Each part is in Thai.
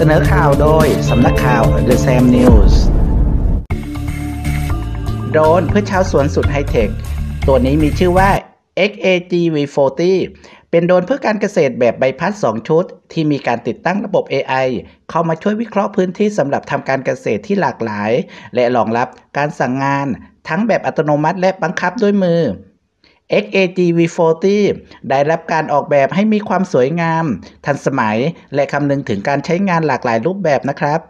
เสนอข่าวโดยสำนักข่าว The Sam News โดรนเพื่อชาวสวนสุดไฮเทค ตัวนี้มีชื่อว่า XAG V40 เป็นโดรนเพื่อการเกษตรแบบใบพัด2ชุดที่มีการติดตั้งระบบ AI เข้ามาช่วยวิเคราะห์พื้นที่สำหรับทำการเกษตรที่หลากหลาย และรองรับการสั่งงานทั้งแบบอัตโนมัติและบังคับด้วยมือ XAG V40 ได้รับการออกแบบให้มีความสวยงาม ทันสมัยและคำนึงถึงการใช้งานหลากหลายรูปแบบนะครับ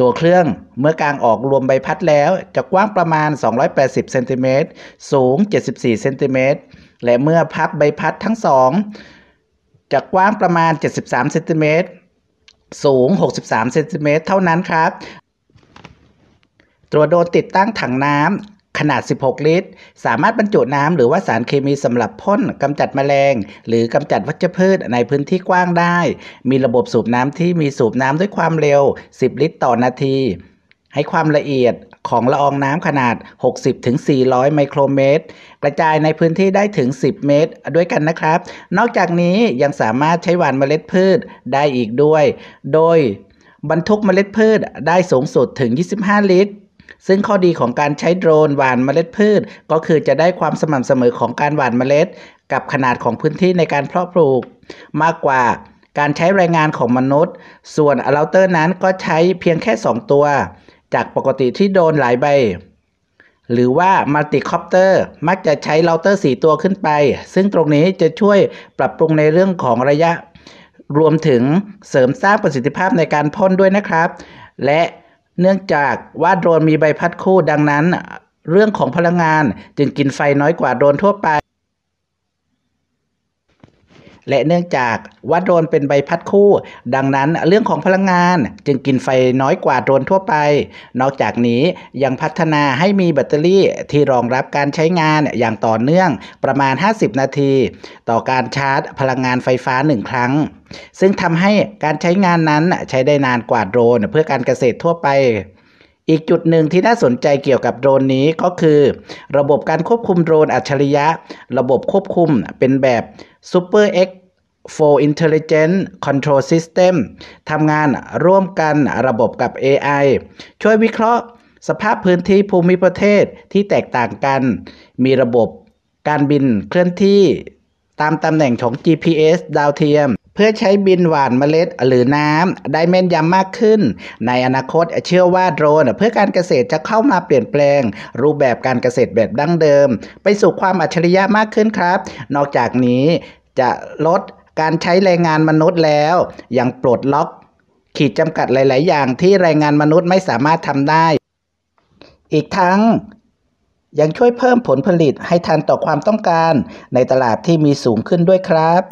ตัวเครื่องเมื่อกลางออกรวมใบพัดแล้ว จะกว้างประมาณ 280เซนติเมตรสูง 74เซนติเมตรและเมื่อพับใบพัดทั้งสองจะกว้างประมาณ 73เซนติเมตรสูง 63เซนติเมตรเท่านั้นครับ ตัวโดนติดตั้งถังน้ำขนาด 16 ลิตร สามารถบรรจุน้ำหรือว่าสารเคมีสำหรับพ่นกำจัดแมลง หรือกำจัดวัชพืชในพื้นที่กว้างได้ มีระบบสูบน้ำที่มีสูบน้ำด้วยความเร็ว 10 ลิตรต่อนาที ให้ความละเอียดของละอองน้ำขนาด 60-400ไมโครเมตร กระจายในพื้นที่ได้ถึง 10 เมตร ด้วยกันนะครับ นอกจากนี้ยังสามารถใช้หว่านเมล็ดพืชได้อีกด้วย โดยบรรทุกเมล็ดพืชได้สูงสุดถึง 25 ลิตรซึ่งข้อดีของการใช้โดรนหว่านเมล็ดพืช ก็คือจะได้ความสม่ำเสมอของการหว่านเมล็ด กับขนาดของพื้นที่ในการเพาะปลูก มากกว่าการใช้แรงงานของมนุษย์ ส่วนอะลาเตอร์นั้นก็ใช้เพียงแค่2 ตัว จากปกติที่โดนหลายใบ หรือว่ามัลติคอปเตอร์ มักจะใช้เราเตอร์ 4 ตัวขึ้นไป ซึ่งตรงนี้จะช่วยปรับปรุงในเรื่องของระยะ รวมถึงเสริมสร้างประสิทธิภาพในการพ่นด้วยนะครับ และเนื่องจากว่าโดรนมีใบพัดคู่ดังนั้นเรื่องของพลังงานจึงกินไฟน้อยกว่าโดรนทั่วไปและเนื่องจากว่าโดรนเป็นใบพัดคู่ ดังนั้นเรื่องของพลังงานจึงกินไฟน้อยกว่าโดรนทั่วไป นอกจากนี้ยังพัฒนาให้มีแบตเตอรี่ที่รองรับการใช้งานอย่างต่อเนื่องประมาณ 50 นาที ต่อการชาร์จ พลังงานไฟฟ้า 1 ครั้ง ซึ่งทำให้การใช้งานนั้นใช้ได้นานกว่าโดรนเพื่อการเกษตรทั่วไป อีกจุดหนึ่งที่น่าสนใจเกี่ยวกับโดรนนี้ก็คือ ระบบการควบคุมโดรนอัจฉริยะระบบควบคุมเป็นแบบ Super X for Intelligent Control System ทำงานร่วมกันระบบกับ AI ช่วยวิเคราะห์ สภาพพื้นที่ภูมิประเทศที่แตกต่างกัน มีระบบการบินเคลื่อนที่ ตามตำแหน่งของ GPS ดาวเทียม เพื่อใช้บินหวานเมล็ดหรือน้ำ ได้แม่นยำมากขึ้น ในอนาคตเชื่อว่าโดรน เพื่อการเกษตรจะเข้ามาเปลี่ยนแปลง รูปแบบการเกษตรแบบดั้งเดิม ไปสู่ความอัจฉริยะมากขึ้นครับ นอกจากนี้จะลดการใช้แรงงานมนุษย์แล้วยังปลดล็อก ขีดจำกัดหลายๆ อย่างที่แรงงานมนุษย์ไม่สามารถทำได้ อีกทั้ง ยังช่วยเพิ่มผลผลิตให้ทันต่อความต้องการในตลาดที่มีสูงขึ้นด้วยครับ